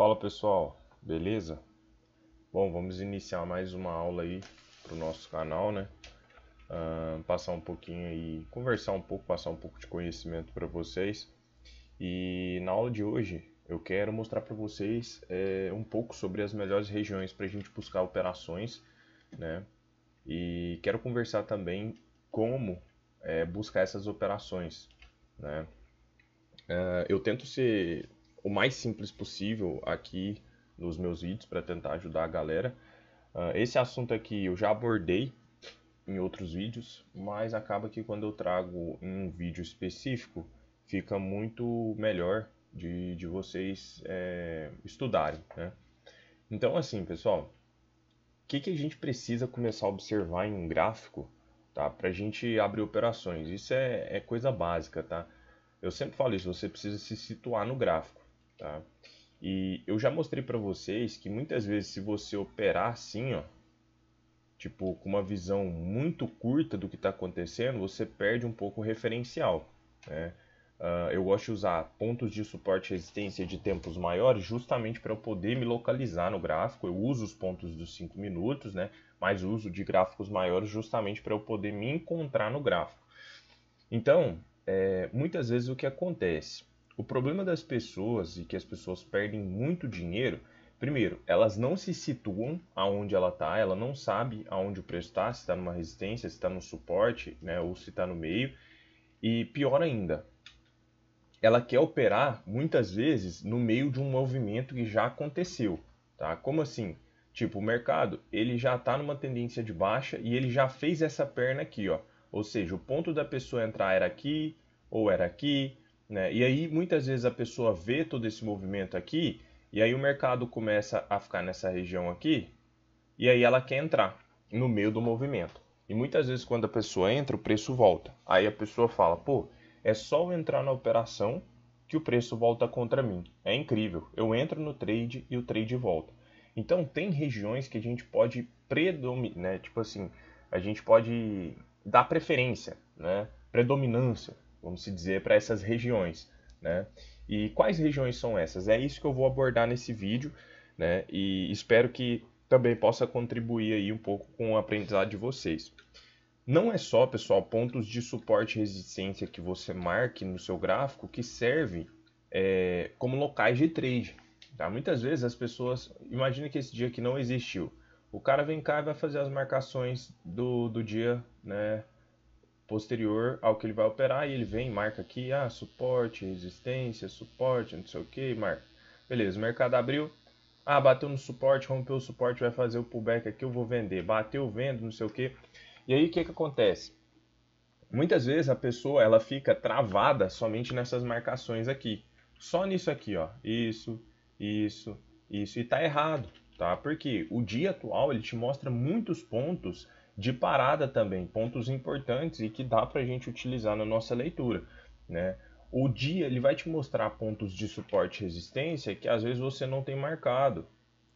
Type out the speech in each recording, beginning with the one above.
Fala pessoal, beleza? Bom, vamos iniciar mais uma aula aí para o nosso canal, né? Uh, passar um pouquinho aí, conversar um pouco, passar um pouco de conhecimento para vocês. E na aula de hoje eu quero mostrar para vocês é, um pouco sobre as melhores regiões para a gente buscar operações, né? E quero conversar também como é, buscar essas operações, né? Uh, eu tento ser o mais simples possível aqui nos meus vídeos para tentar ajudar a galera. Uh, esse assunto aqui eu já abordei em outros vídeos, mas acaba que quando eu trago em um vídeo específico, fica muito melhor de, de vocês é, estudarem. Né? Então, assim, pessoal, o que, que a gente precisa começar a observar em um gráfico tá? para a gente abrir operações? Isso é, é coisa básica, tá? Eu sempre falo isso, você precisa se situar no gráfico tá? E eu já mostrei para vocês que muitas vezes se você operar assim, ó, tipo com uma visão muito curta do que está acontecendo, você perde um pouco o referencial, né? Uh, eu gosto de usar pontos de suporte e resistência de tempos maiores justamente para eu poder me localizar no gráfico. Eu uso os pontos dos 5 minutos, né? mas uso de gráficos maiores justamente para eu poder me encontrar no gráfico. Então, é, muitas vezes o que acontece? O problema das pessoas e que as pessoas perdem muito dinheiro, primeiro, elas não se situam aonde ela está, ela não sabe aonde o preço está, se está numa resistência, se está no suporte, né, ou se está no meio. E pior ainda, ela quer operar muitas vezes no meio de um movimento que já aconteceu, tá? Como assim? Tipo, o mercado, ele já está numa tendência de baixa e ele já fez essa perna aqui, ó. Ou seja, o ponto da pessoa entrar era aqui, ou era aqui, né? E aí muitas vezes a pessoa vê todo esse movimento aqui e aí o mercado começa a ficar nessa região aqui e aí ela quer entrar no meio do movimento. E muitas vezes quando a pessoa entra, o preço volta. Aí a pessoa fala, pô, é só eu entrar na operação que o preço volta contra mim. É incrível. Eu entro no trade e o trade volta. Então tem regiões que a gente pode predominar, né? tipo assim, a gente pode dar preferência, né? Predominância vamos se dizer, para essas regiões. Né? E quais regiões são essas? É isso que eu vou abordar nesse vídeo né? e espero que também possa contribuir aí um pouco com o aprendizado de vocês. Não é só, pessoal, pontos de suporte e resistência que você marque no seu gráfico que servem é, como locais de trade. Tá? Muitas vezes as pessoas. Imagina que esse dia que não existiu. O cara vem cá e vai fazer as marcações do, do dia né, posterior ao que ele vai operar e ele vem, marca aqui, ah, suporte, resistência, suporte, não sei o que, marca. Beleza, o mercado abriu, ah, bateu no suporte, rompeu o suporte, vai fazer o pullback aqui, eu vou vender. Bateu, vendo, não sei o que. E aí, o que que acontece? Muitas vezes a pessoa, ela fica travada somente nessas marcações aqui. Só nisso aqui, ó. Isso, isso, isso. E tá errado, tá? Porque o dia atual, ele te mostra muitos pontos de parada também, pontos importantes e que dá para a gente utilizar na nossa leitura, né? O dia ele vai te mostrar pontos de suporte e resistência que às vezes você não tem marcado.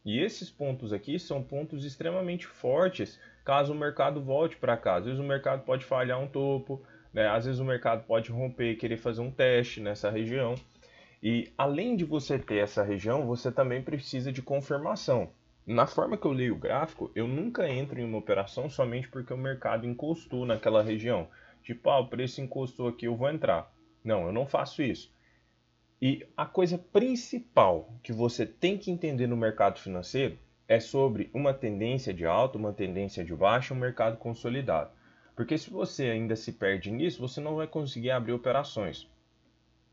E esses pontos aqui são pontos extremamente fortes caso o mercado volte para cá. Às vezes o mercado pode falhar um topo, né? às vezes o mercado pode romper e querer fazer um teste nessa região. E além de você ter essa região, você também precisa de confirmação na forma que eu leio o gráfico, eu nunca entro em uma operação somente porque o mercado encostou naquela região. Tipo, ah, o preço encostou aqui, eu vou entrar. Não, eu não faço isso. E a coisa principal que você tem que entender no mercado financeiro é sobre uma tendência de alta, uma tendência de baixa, um mercado consolidado. Porque se você ainda se perde nisso, você não vai conseguir abrir operações.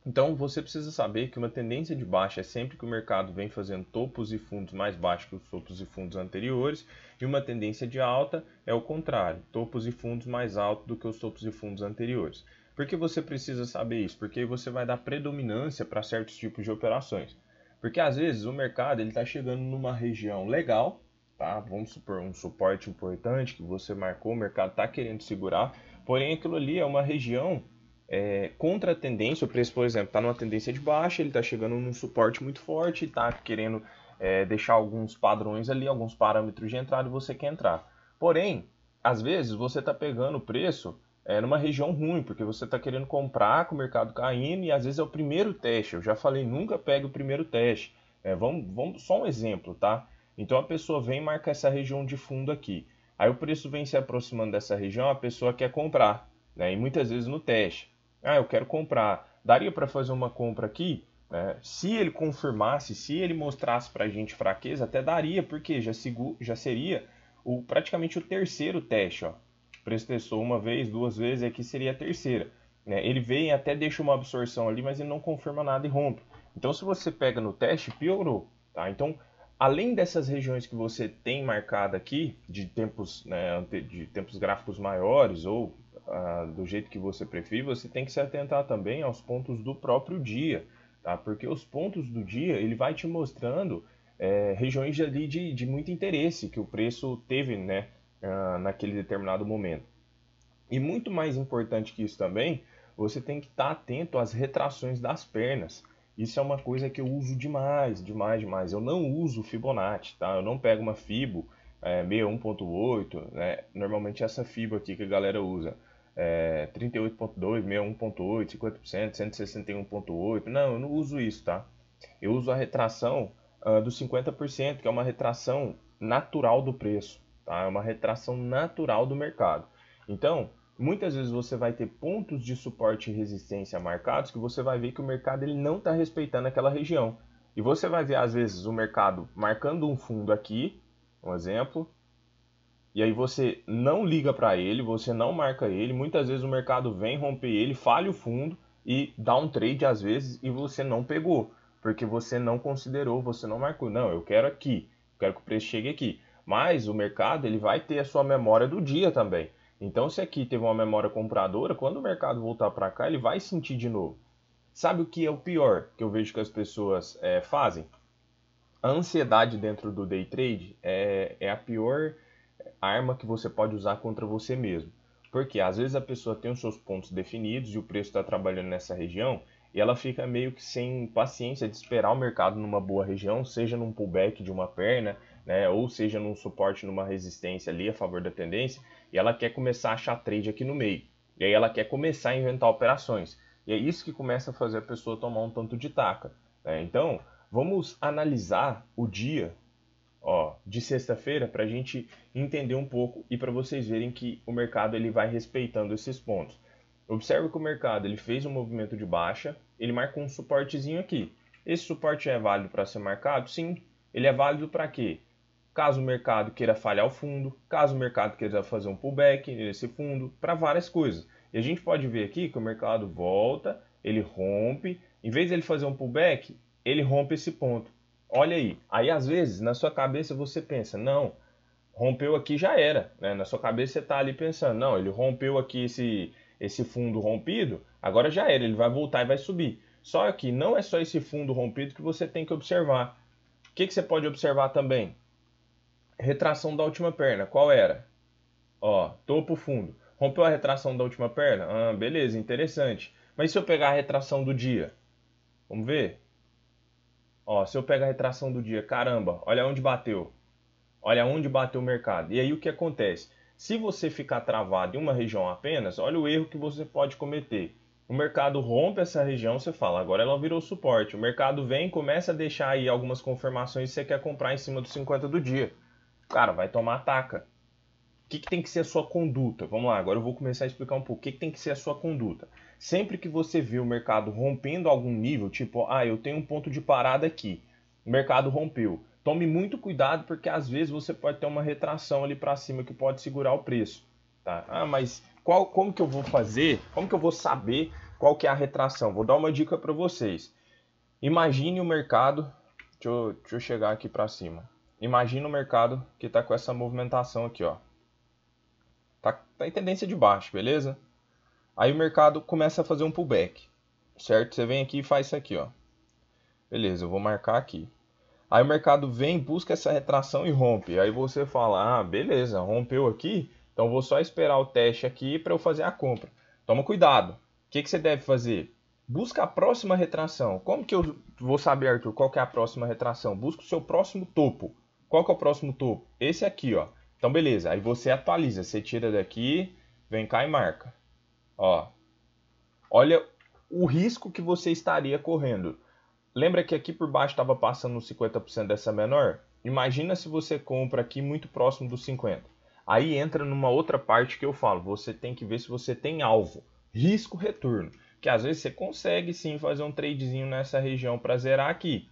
Então, você precisa saber que uma tendência de baixa é sempre que o mercado vem fazendo topos e fundos mais baixos que os topos e fundos anteriores, e uma tendência de alta é o contrário, topos e fundos mais altos do que os topos e fundos anteriores. Por que você precisa saber isso? Porque você vai dar predominância para certos tipos de operações. Porque às vezes o mercado ele está chegando numa região legal, tá? Vamos supor um suporte importante que você marcou, o mercado está querendo segurar, porém aquilo ali é uma região é, contra a tendência, o preço, por exemplo, está numa tendência de baixa, ele está chegando num suporte muito forte, está querendo é, deixar alguns padrões ali, alguns parâmetros de entrada e você quer entrar. Porém, às vezes você está pegando o preço é, numa região ruim, porque você está querendo comprar com o mercado caindo e às vezes é o primeiro teste. Eu já falei, nunca pegue o primeiro teste. É, vamos, vamos, só um exemplo, tá? Então a pessoa vem e marca essa região de fundo aqui. Aí o preço vem se aproximando dessa região, a pessoa quer comprar, né? E muitas vezes no teste ah, eu quero comprar, daria para fazer uma compra aqui? É, se ele confirmasse, se ele mostrasse para a gente fraqueza, até daria, porque já, já seria o, praticamente o terceiro teste. Ó. preço testou uma vez, duas vezes, aqui seria a terceira. Né? Ele vem até deixa uma absorção ali, mas ele não confirma nada e rompe. Então, se você pega no teste, piorou. Tá? Então, além dessas regiões que você tem marcada aqui, de tempos, né, de tempos gráficos maiores ou do jeito que você preferir, você tem que se atentar também aos pontos do próprio dia, tá? Porque os pontos do dia, ele vai te mostrando é, regiões ali de, de muito interesse que o preço teve, né, ah, naquele determinado momento. E muito mais importante que isso também, você tem que estar tá atento às retrações das pernas. Isso é uma coisa que eu uso demais, demais, demais. Eu não uso Fibonacci, tá? Eu não pego uma Fibo é, 61.8, né? Normalmente é essa Fibo aqui que a galera usa é, 38.2, 61.8, 50%, 161.8. Não, eu não uso isso, tá? Eu uso a retração uh, dos 50%, que é uma retração natural do preço, tá? É uma retração natural do mercado. Então, muitas vezes você vai ter pontos de suporte e resistência marcados que você vai ver que o mercado ele não está respeitando aquela região. E você vai ver, às vezes, o mercado marcando um fundo aqui, um exemplo, e aí você não liga para ele, você não marca ele, muitas vezes o mercado vem romper ele, falha o fundo e dá um trade às vezes e você não pegou, porque você não considerou, você não marcou. Não, eu quero aqui, quero que o preço chegue aqui. Mas o mercado ele vai ter a sua memória do dia também. Então se aqui teve uma memória compradora, quando o mercado voltar para cá, ele vai sentir de novo. Sabe o que é o pior que eu vejo que as pessoas é, fazem? A ansiedade dentro do day trade é, é a pior arma que você pode usar contra você mesmo. Porque às vezes a pessoa tem os seus pontos definidos e o preço está trabalhando nessa região e ela fica meio que sem paciência de esperar o mercado numa boa região, seja num pullback de uma perna, né, ou seja num suporte numa resistência ali a favor da tendência, e ela quer começar a achar trade aqui no meio. E aí ela quer começar a inventar operações. E é isso que começa a fazer a pessoa tomar um tanto de taca. Né? Então, vamos analisar o dia ó, de sexta-feira para a gente entender um pouco e para vocês verem que o mercado ele vai respeitando esses pontos. Observe que o mercado ele fez um movimento de baixa, ele marcou um suportezinho aqui. Esse suporte é válido para ser marcado? Sim. Ele é válido para quê? Caso o mercado queira falhar o fundo, caso o mercado queira fazer um pullback nesse fundo, para várias coisas. E a gente pode ver aqui que o mercado volta, ele rompe, em vez de ele fazer um pullback, ele rompe esse ponto olha aí. Aí às vezes na sua cabeça você pensa, não, rompeu aqui já era, né? Na sua cabeça você está ali pensando, não, ele rompeu aqui esse esse fundo rompido, agora já era, ele vai voltar e vai subir. Só que não é só esse fundo rompido que você tem que observar. O que, que você pode observar também? Retração da última perna, qual era? Ó, topo fundo. Rompeu a retração da última perna? Ah, beleza, interessante. Mas se eu pegar a retração do dia? Vamos ver? Ó, se eu pego a retração do dia, caramba, olha onde bateu. Olha onde bateu o mercado. E aí o que acontece? Se você ficar travado em uma região apenas, olha o erro que você pode cometer. O mercado rompe essa região, você fala, agora ela virou suporte. O mercado vem, começa a deixar aí algumas confirmações que você quer comprar em cima dos 50 do dia. Cara, vai tomar ataca. O que, que tem que ser a sua conduta? Vamos lá, agora eu vou começar a explicar um pouco. O que, que tem que ser a sua conduta? Sempre que você vê o mercado rompendo algum nível, tipo, ah, eu tenho um ponto de parada aqui, o mercado rompeu. Tome muito cuidado porque às vezes você pode ter uma retração ali para cima que pode segurar o preço, tá? Ah, mas qual, como que eu vou fazer? Como que eu vou saber qual que é a retração? Vou dar uma dica para vocês. Imagine o mercado, deixa eu, deixa eu chegar aqui para cima. Imagina o mercado que está com essa movimentação aqui, ó. Tá, tá em tendência de baixo, beleza? Aí o mercado começa a fazer um pullback, certo? Você vem aqui e faz isso aqui, ó. Beleza, eu vou marcar aqui. Aí o mercado vem, busca essa retração e rompe. Aí você fala, ah, beleza, rompeu aqui, então vou só esperar o teste aqui para eu fazer a compra. Toma cuidado. O que, que você deve fazer? Busca a próxima retração. Como que eu vou saber, Arthur, qual que é a próxima retração? Busca o seu próximo topo. Qual que é o próximo topo? Esse aqui, ó. Então, beleza. Aí você atualiza. Você tira daqui, vem cá e marca. Ó, olha o risco que você estaria correndo. Lembra que aqui por baixo estava passando 50% dessa menor? Imagina se você compra aqui muito próximo dos 50. Aí entra numa outra parte que eu falo, você tem que ver se você tem alvo, risco retorno, que às vezes você consegue sim fazer um tradezinho nessa região para zerar aqui,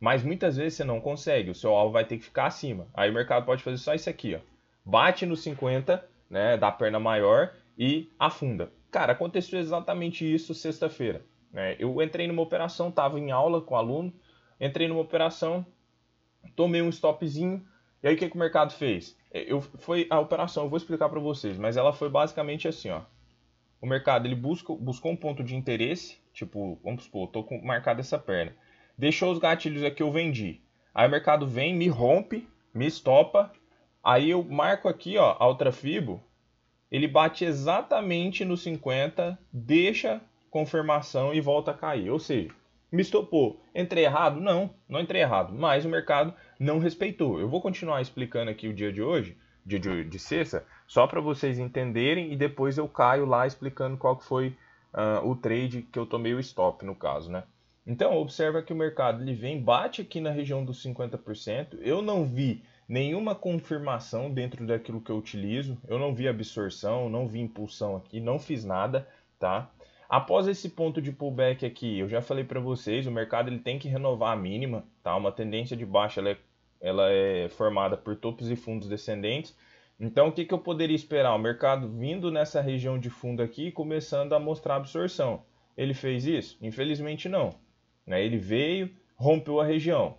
mas muitas vezes você não consegue, o seu alvo vai ter que ficar acima. Aí o mercado pode fazer só isso aqui, ó. Bate no 50, né, da perna maior e afunda. Cara, aconteceu exatamente isso sexta-feira. Né? Eu entrei numa operação, estava em aula com o aluno, entrei numa operação, tomei um stopzinho, e aí o que, que o mercado fez? Eu, foi a operação, eu vou explicar para vocês, mas ela foi basicamente assim, ó. O mercado ele busca, buscou um ponto de interesse, tipo, vamos supor, tô com, marcado essa perna. Deixou os gatilhos aqui, eu vendi. Aí o mercado vem, me rompe, me estopa. Aí eu marco aqui, ó, a outra fibo, ele bate exatamente no 50, deixa confirmação e volta a cair. Ou seja, me estopou. Entrei errado? Não, não entrei errado. Mas o mercado não respeitou. Eu vou continuar explicando aqui o dia de hoje, dia de, de sexta, só para vocês entenderem e depois eu caio lá explicando qual foi uh, o trade que eu tomei o stop no caso, né? Então, observa que o mercado ele vem, bate aqui na região dos 50%. Eu não vi nenhuma confirmação dentro daquilo que eu utilizo. Eu não vi absorção, não vi impulsão aqui, não fiz nada, tá? Após esse ponto de pullback aqui, eu já falei para vocês, o mercado ele tem que renovar a mínima, tá? Uma tendência de baixa ela é, ela é formada por topos e fundos descendentes. Então, o que, que eu poderia esperar? O mercado vindo nessa região de fundo aqui e começando a mostrar absorção. Ele fez isso? Infelizmente não. Né? Ele veio, rompeu a região.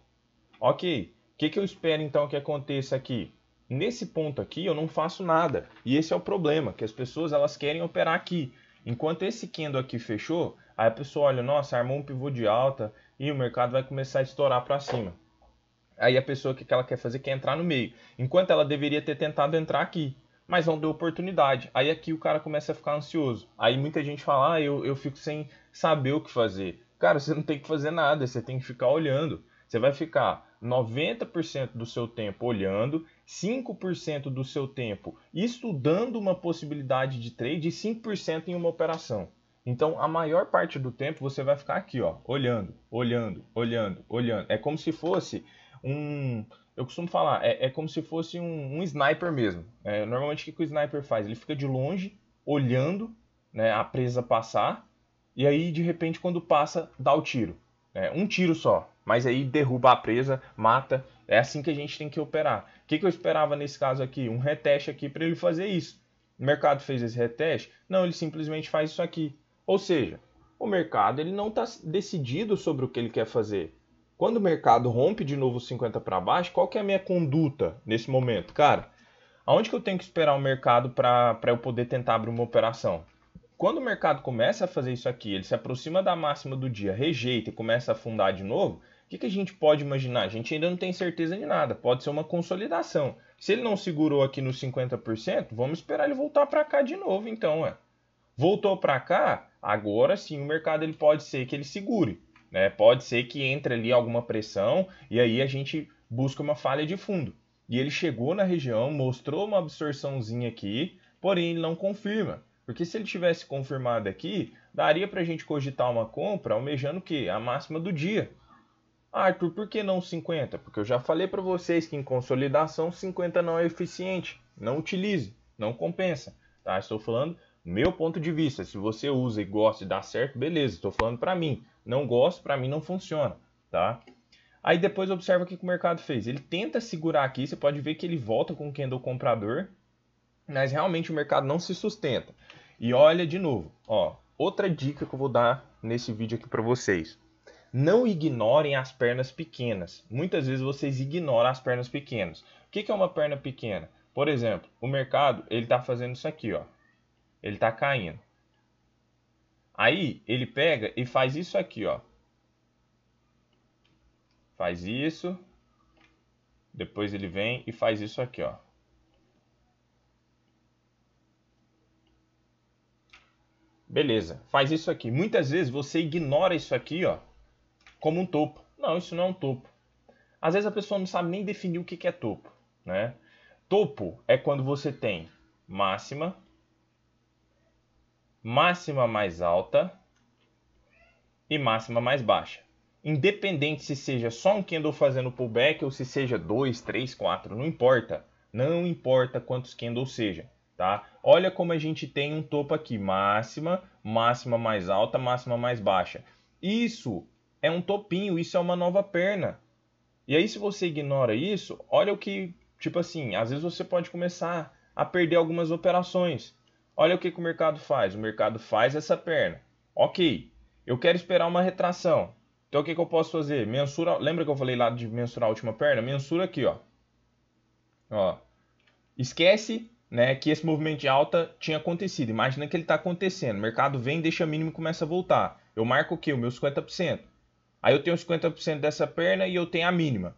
Ok, o que, que eu espero então que aconteça aqui? Nesse ponto aqui eu não faço nada. E esse é o problema, que as pessoas elas querem operar aqui. Enquanto esse candle aqui fechou, aí a pessoa olha, nossa, armou um pivô de alta e o mercado vai começar a estourar para cima. Aí a pessoa que ela quer fazer quer entrar no meio, enquanto ela deveria ter tentado entrar aqui, mas não deu oportunidade. Aí aqui o cara começa a ficar ansioso. Aí muita gente fala, ah, eu, eu fico sem saber o que fazer. Cara, você não tem que fazer nada, você tem que ficar olhando. Você vai ficar 90% do seu tempo olhando, 5% do seu tempo estudando uma possibilidade de trade e 5% em uma operação. Então, a maior parte do tempo você vai ficar aqui, ó, olhando, olhando, olhando, olhando. É como se fosse um. Eu costumo falar, é, é como se fosse um, um sniper mesmo. É, normalmente, o que, que, o sniper faz? Ele fica de longe, olhando né, a presa passar, e aí, de repente, quando passa, dá o tiro. É, um tiro só, mas aí derruba a presa, mata. É assim que a gente tem que operar. O que, que eu esperava nesse caso aqui? Um reteste aqui para ele fazer isso. O mercado fez esse reteste? Não, ele simplesmente faz isso aqui. Ou seja, o mercado ele não está decidido sobre o que ele quer fazer. Quando o mercado rompe de novo 50 para baixo, qual que é a minha conduta nesse momento? Cara, aonde que eu tenho que esperar o mercado para eu poder tentar abrir uma operação? Quando o mercado começa a fazer isso aqui, ele se aproxima da máxima do dia, rejeita e começa a afundar de novo, o que, que a gente pode imaginar? A gente ainda não tem certeza de nada, pode ser uma consolidação. Se ele não segurou aqui nos 50%, vamos esperar ele voltar para cá de novo, então, ué. Voltou para cá, agora sim o mercado ele pode ser que ele segure, né? Pode ser que entre ali alguma pressão e aí a gente busca uma falha de fundo. E ele chegou na região, mostrou uma absorçãozinha aqui, porém ele não confirma. Porque se ele tivesse confirmado aqui, daria para a gente cogitar uma compra almejando o quê? A máxima do dia. Ah, Arthur, por que não 50? Porque eu já falei para vocês que em consolidação 50 não é eficiente. Não utilize, não compensa. Tá? Estou falando meu ponto de vista. Se você usa e gosta e dá certo, beleza. Estou falando para mim. Não gosto, para mim não funciona. Tá? Aí depois observa o que o mercado fez. Ele tenta segurar aqui, você pode ver que ele volta com o candle comprador, mas realmente o mercado não se sustenta. E olha de novo, ó, outra dica que eu vou dar nesse vídeo aqui para vocês. Não ignorem as pernas pequenas. Muitas vezes vocês ignoram as pernas pequenas. O que, que é uma perna pequena? Por exemplo, o mercado ele está fazendo isso aqui, ó. Ele está caindo. Aí ele pega e faz isso aqui, ó. Faz isso. Depois ele vem e faz isso aqui, ó. Beleza, faz isso aqui. Muitas vezes você ignora isso aqui, ó, como um topo. Não, isso não é um topo. Às vezes a pessoa não sabe nem definir o que é topo, né? Topo é quando você tem máxima, máxima mais alta e máxima mais baixa. Independente se seja só um candle fazendo pullback ou se seja 2, 3, 4, não importa. Não importa quantos candles seja. Tá? Olha como a gente tem um topo aqui, máxima, máxima mais alta, máxima mais baixa. Isso é um topinho, isso é uma nova perna. E aí se você ignora isso, olha o que, tipo assim, às vezes você pode começar a perder algumas operações. Olha o que, que o mercado faz, o mercado faz essa perna. OK. Eu quero esperar uma retração. Então o que, que eu posso fazer? Mensura, lembra que eu falei lá de mensurar a última perna? Mensura aqui, ó. Ó. Esquece né, que esse movimento de alta tinha acontecido. Imagina que ele está acontecendo. O mercado vem, deixa mínimo e começa a voltar. Eu marco o quê? O meu 50%. Aí eu tenho 50% dessa perna e eu tenho a mínima.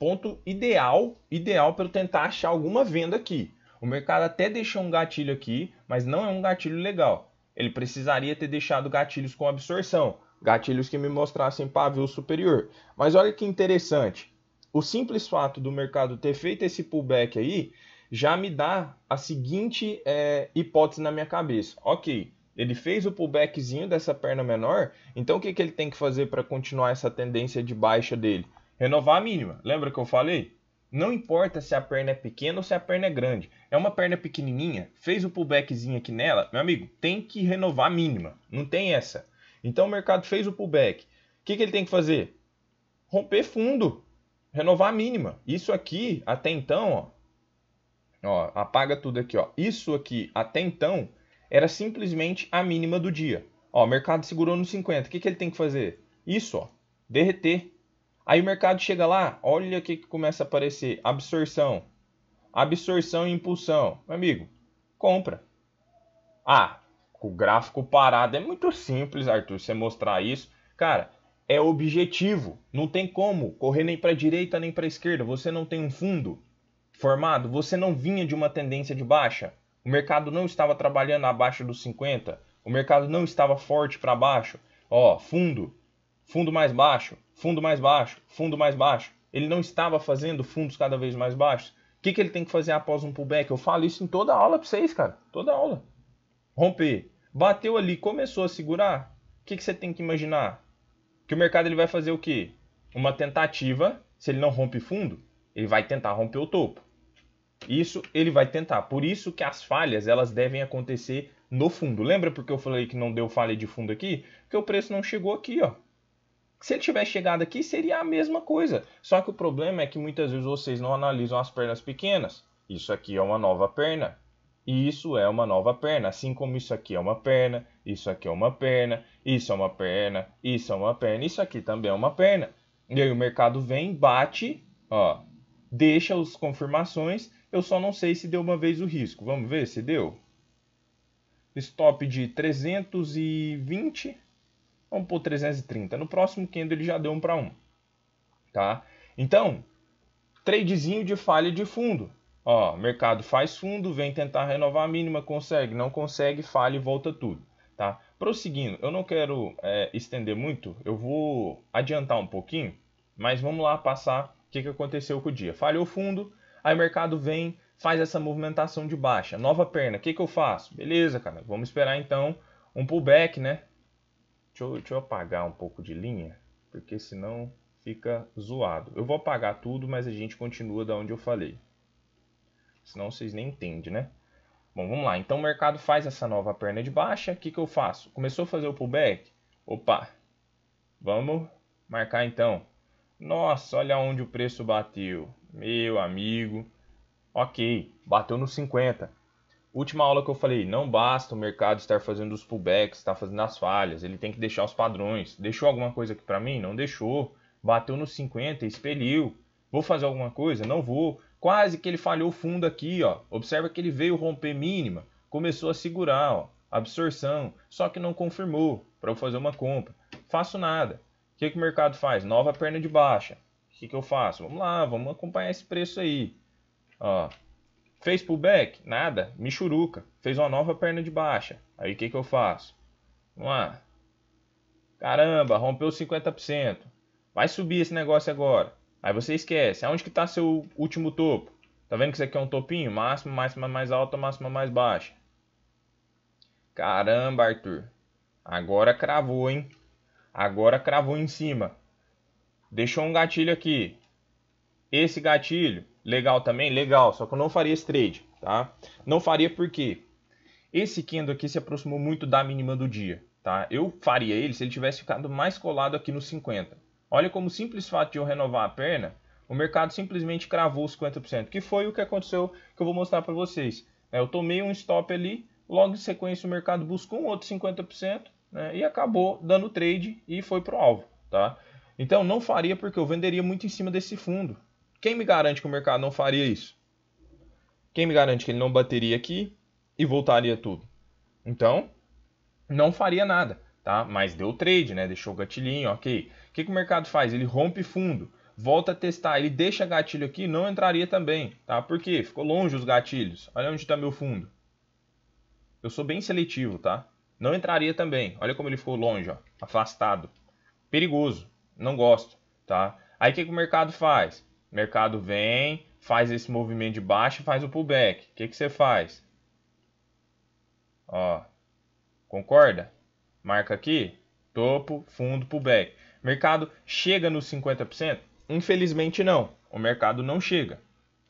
Ponto ideal, ideal para eu tentar achar alguma venda aqui. O mercado até deixou um gatilho aqui, mas não é um gatilho legal. Ele precisaria ter deixado gatilhos com absorção, gatilhos que me mostrassem pavio superior. Mas olha que interessante, o simples fato do mercado ter feito esse pullback aí já me dá a seguinte é, hipótese na minha cabeça. Ok, ele fez o pullbackzinho dessa perna menor, então o que, que ele tem que fazer para continuar essa tendência de baixa dele? Renovar a mínima. Lembra que eu falei? Não importa se a perna é pequena ou se a perna é grande. É uma perna pequenininha, fez o pullbackzinho aqui nela, meu amigo, tem que renovar a mínima. Não tem essa. Então o mercado fez o pullback. O que, que ele tem que fazer? Romper fundo, renovar a mínima. Isso aqui, até então, ó, Ó, apaga tudo aqui, ó. Isso aqui, até então, era simplesmente a mínima do dia. Ó, o mercado segurou no 50. O que, que ele tem que fazer? Isso, ó, derreter. Aí o mercado chega lá, olha o que, começa a aparecer: absorção. Absorção e impulsão. Meu amigo, compra. Ah, o gráfico parado é muito simples, Arthur, você mostrar isso. Cara, é objetivo. Não tem como correr nem para direita nem para esquerda. Você não tem um fundo formado, você não vinha de uma tendência de baixa. O mercado não estava trabalhando abaixo dos 50, o mercado não estava forte para baixo. Ó, fundo, fundo mais baixo, fundo mais baixo, fundo mais baixo. Ele não estava fazendo fundos cada vez mais baixos. O que, que ele tem que fazer após um pullback? Eu falo isso em toda aula para vocês, cara. Toda aula. Romper. Bateu ali, começou a segurar. O que, que você tem que imaginar? Que o mercado ele vai fazer o quê? Uma tentativa. Se ele não rompe fundo, ele vai tentar romper o topo. Isso ele vai tentar. Por isso que as falhas elas devem acontecer no fundo. Lembra porque eu falei que não deu falha de fundo aqui? Porque o preço não chegou aqui, ó. Se ele tivesse chegado aqui, seria a mesma coisa. Só que o problema é que muitas vezes vocês não analisam as pernas pequenas. Isso aqui é uma nova perna. E isso é uma nova perna. Assim como isso aqui é uma perna, isso aqui é uma perna, isso é uma perna, isso é uma perna, isso aqui também é uma perna. E aí o mercado vem, bate, ó, deixa as confirmações eu só não sei se deu uma vez o risco. Vamos ver se deu? Stop de 320. Vamos por 330. No próximo candle ele já deu 1 para 1. Tá? Então, tradezinho de falha de fundo. Ó, mercado faz fundo, vem tentar renovar a mínima, consegue, não consegue, falha e volta tudo. Tá? Prosseguindo, eu não quero é, estender muito, eu vou adiantar um pouquinho, mas vamos lá passar o que, que aconteceu com o dia. Falhou fundo, Aí o mercado vem, faz essa movimentação de baixa. Nova perna, o que, que eu faço? Beleza, cara, vamos esperar então um pullback, né? Deixa eu, deixa eu apagar um pouco de linha, porque senão fica zoado. Eu vou apagar tudo, mas a gente continua da onde eu falei. Senão vocês nem entendem, né? Bom, vamos lá. Então o mercado faz essa nova perna de baixa. O que, que eu faço? Começou a fazer o pullback? Opa! Vamos marcar então. Nossa, olha onde o preço bateu. Meu amigo. Ok, bateu nos 50. Última aula que eu falei, não basta o mercado estar fazendo os pullbacks, estar tá fazendo as falhas, ele tem que deixar os padrões. Deixou alguma coisa aqui para mim? Não deixou. Bateu nos 50, expeliu. Vou fazer alguma coisa? Não vou. Quase que ele falhou fundo aqui, ó. Observa que ele veio romper mínima, começou a segurar, ó, absorção, só que não confirmou para eu fazer uma compra. Faço nada. O que, que o mercado faz? Nova perna de baixa que, que eu faço? Vamos lá, vamos acompanhar esse preço aí. Ó, fez pullback? Nada, me churuca. Fez uma nova perna de baixa. Aí o que, que eu faço? Vamos lá. Caramba, rompeu 50%. Vai subir esse negócio agora. Aí você esquece. Aonde que está seu último topo? Tá vendo que isso aqui é um topinho? Máximo, máxima mais alta, máxima mais baixa. Caramba, Arthur. Agora cravou, hein? Agora cravou em cima. Deixou um gatilho aqui. Esse gatilho, legal também? Legal, só que eu não faria esse trade, tá? Não faria porque Esse candle aqui se aproximou muito da mínima do dia, tá? Eu faria ele se ele tivesse ficado mais colado aqui nos 50. Olha como o simples fato de eu renovar a perna, o mercado simplesmente cravou os 50%, que foi o que aconteceu que eu vou mostrar para vocês. Né? Eu tomei um stop ali, logo em sequência o mercado buscou um outro 50%, né, e acabou dando trade e foi pro alvo. Tá? Então não faria porque eu venderia muito em cima desse fundo. Quem me garante que o mercado não faria isso? Quem me garante que ele não bateria aqui e voltaria tudo? Então, não faria nada, tá? Mas deu trade, né? Deixou gatilhinho, ok. O que, que o mercado faz? Ele rompe fundo, volta a testar, ele deixa gatilho aqui, não entraria também, tá? Por quê? Ficou longe os gatilhos. Olha onde está meu fundo. Eu sou bem seletivo, tá? Não entraria também. Olha como ele ficou longe, ó, afastado. Perigoso não gosto, tá? Aí o que, que o mercado faz? O mercado vem, faz esse movimento de baixa, faz o pullback. O que, que você faz? Ó, concorda? Marca aqui, topo, fundo, pullback. O mercado chega nos 50%? Infelizmente não. O mercado não chega.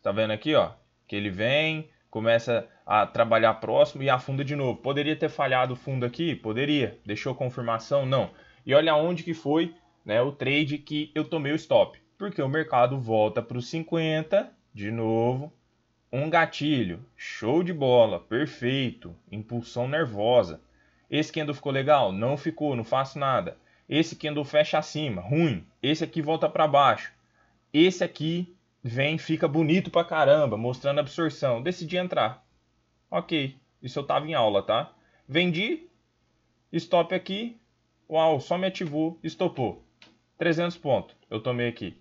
Tá vendo aqui, ó? Que ele vem, começa a trabalhar próximo e afunda de novo. Poderia ter falhado o fundo aqui? Poderia. Deixou confirmação? Não. E olha onde que foi né, o trade que eu tomei o stop. Porque o mercado volta para os 50, de novo, um gatilho, show de bola, perfeito, impulsão nervosa. Esse candle ficou legal? Não ficou, não faço nada. Esse candle fecha acima, ruim. Esse aqui volta para baixo. Esse aqui vem, fica bonito pra caramba, mostrando absorção. Decidi entrar. Ok, isso eu tava em aula, tá? Vendi, stop aqui, uau, só me ativou, estopou. 300 pontos, eu tomei aqui.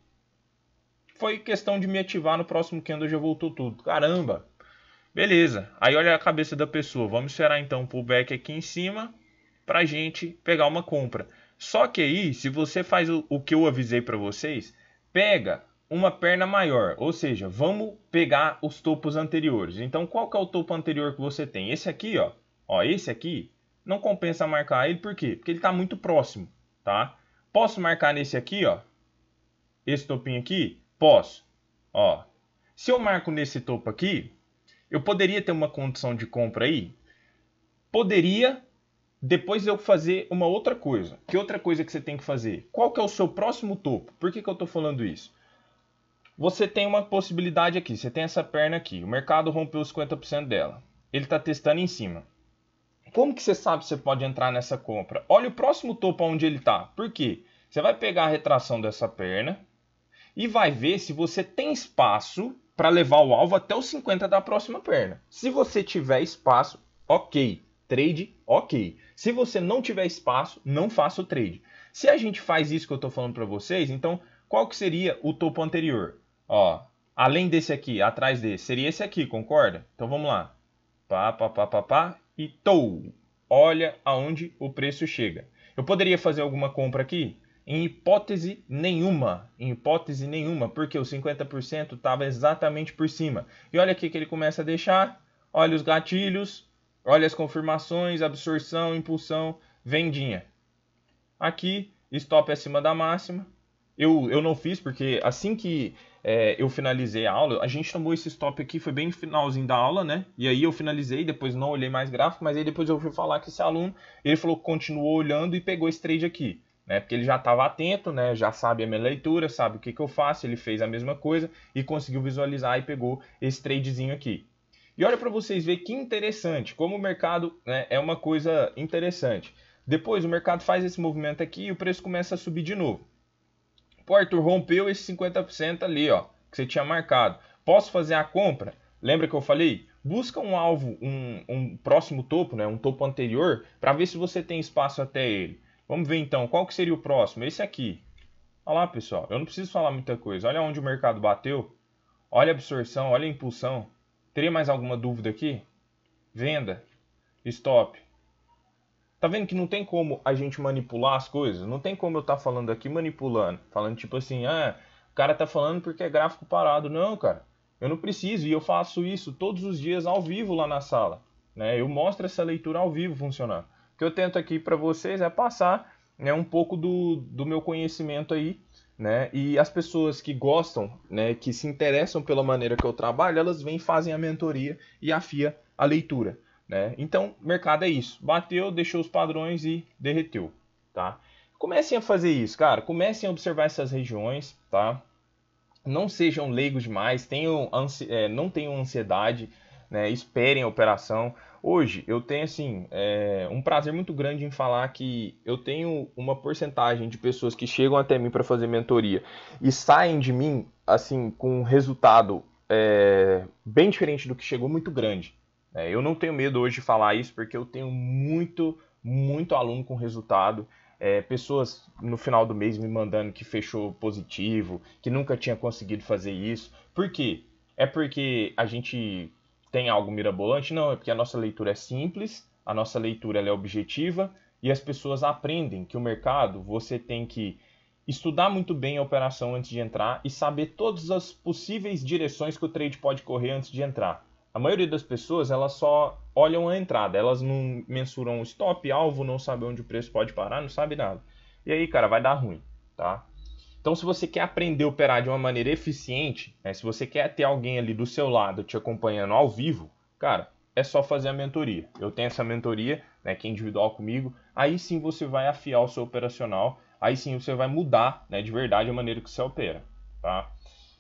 Foi questão de me ativar no próximo candle já voltou tudo. Caramba! Beleza, aí olha a cabeça da pessoa. Vamos esperar então o pullback aqui em cima para gente pegar uma compra. Só que aí, se você faz o, que eu avisei para vocês, pega uma perna maior, ou seja, vamos pegar os topos anteriores. Então, qual que é o topo anterior que você tem? Esse aqui, ó, ó, esse aqui, não compensa marcar ele, por quê? Porque ele está muito próximo, tá? Posso marcar nesse aqui, ó? Esse topinho aqui? Posso. Ó. Se eu marco nesse topo aqui, eu poderia ter uma condição de compra aí? Poderia, depois eu fazer uma outra coisa. Que outra coisa que você tem que fazer? Qual que é o seu próximo topo? Por que, que eu estou falando isso? Você tem uma possibilidade aqui, você tem essa perna aqui. O mercado rompeu os 50% dela. Ele está testando em cima. Como que você sabe que você pode entrar nessa compra? Olha o próximo topo onde ele está. Por quê? Você vai pegar a retração dessa perna e vai ver se você tem espaço para levar o alvo até os 50 da próxima perna. Se você tiver espaço, ok. Trade, ok. Se você não tiver espaço, não faça o trade. Se a gente faz isso que eu estou falando para vocês, então qual que seria o topo anterior? Ó, além desse aqui, atrás desse, seria esse aqui, concorda? Então vamos lá. Pá, pá, pá, pá, pá e tou. Olha aonde o preço chega. Eu poderia fazer alguma compra aqui? Em hipótese nenhuma, em hipótese nenhuma, porque o 50% estava exatamente por cima. E olha aqui que ele começa a deixar, olha os gatilhos, olha as confirmações, absorção, impulsão, vendinha. Aqui, stop acima da máxima. Eu, eu não fiz porque assim que é, eu finalizei a aula. A gente tomou esse stop aqui, foi bem finalzinho da aula, né? E aí eu finalizei, depois não olhei mais gráfico, mas aí depois eu fui falar que esse aluno, ele falou que continuou olhando e pegou esse trade aqui. Né, porque ele já estava atento, né, já sabe a minha leitura, sabe o que, que eu faço, ele fez a mesma coisa e conseguiu visualizar e pegou esse tradezinho aqui. E olha para vocês ver que interessante, como o mercado né, é uma coisa interessante. Depois o mercado faz esse movimento aqui e o preço começa a subir de novo. Pô, Arthur, rompeu esse 50% ali, ó, que você tinha marcado. Posso fazer a compra? Lembra que eu falei? Busca um alvo, um, um próximo topo, né, um topo anterior, para ver se você tem espaço até ele. Vamos ver então, qual que seria o próximo? Esse aqui. Olha lá, pessoal, eu não preciso falar muita coisa. Olha onde o mercado bateu. Olha a absorção, olha a impulsão. Teria mais alguma dúvida aqui? Venda, stop. Tá vendo que não tem como a gente manipular as coisas? Não tem como eu estar tá falando aqui manipulando, falando tipo assim, ah, o cara tá falando porque é gráfico parado. Não, cara, eu não preciso e eu faço isso todos os dias ao vivo lá na sala. Né? Eu mostro essa leitura ao vivo funcionando. O que eu tento aqui para vocês é passar né, um pouco do, do meu conhecimento aí né? E as pessoas que gostam, né, que se interessam pela maneira que eu trabalho, elas vêm, fazem a mentoria e afia a leitura. Né? Então, mercado é isso. Bateu, deixou os padrões e derreteu. Tá? Comecem a fazer isso, cara. Comecem a observar essas regiões, tá? Não sejam leigos demais, tenham é, não tenham ansiedade, né? esperem a operação. Hoje eu tenho assim é, um prazer muito grande em falar que eu tenho uma porcentagem de pessoas que chegam até mim para fazer mentoria e saem de mim assim com um resultado é, bem diferente do que chegou, muito grande. É, eu não tenho medo hoje de falar isso porque eu tenho muito, muito aluno com resultado. É, pessoas no final do mês me mandando que fechou positivo, que nunca tinha conseguido fazer isso. Por quê? É porque a gente tem algo mirabolante? Não, é porque a nossa leitura é simples, a nossa leitura é objetiva e as pessoas aprendem que o mercado você tem que estudar muito bem a operação antes de entrar e saber todas as possíveis direções que o trade pode correr antes de entrar a maioria das pessoas elas só olham a entrada, elas não mensuram o stop, alvo, não sabem onde o preço pode parar, não sabe nada. E aí, cara, vai dar ruim, tá? Então, se você quer aprender a operar de uma maneira eficiente, né, se você quer ter alguém ali do seu lado te acompanhando ao vivo, cara, é só fazer a mentoria. Eu tenho essa mentoria, né, que é individual comigo. Aí sim você vai afiar o seu operacional, aí sim você vai mudar, né, de verdade a maneira que você opera, tá?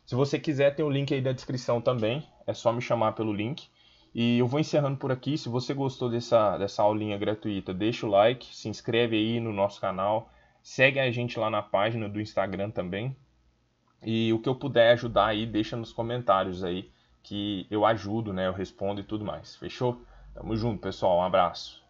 Se você quiser, tem o link aí da descrição também. É só me chamar pelo link. E eu vou encerrando por aqui. Se você gostou dessa, dessa aulinha gratuita, deixa o like, se inscreve aí no nosso canal, segue a gente lá na página do Instagram também. E o que eu puder ajudar aí, deixa nos comentários aí, que eu ajudo, né? Eu respondo e tudo mais. Fechou? Tamo junto, pessoal. Um abraço.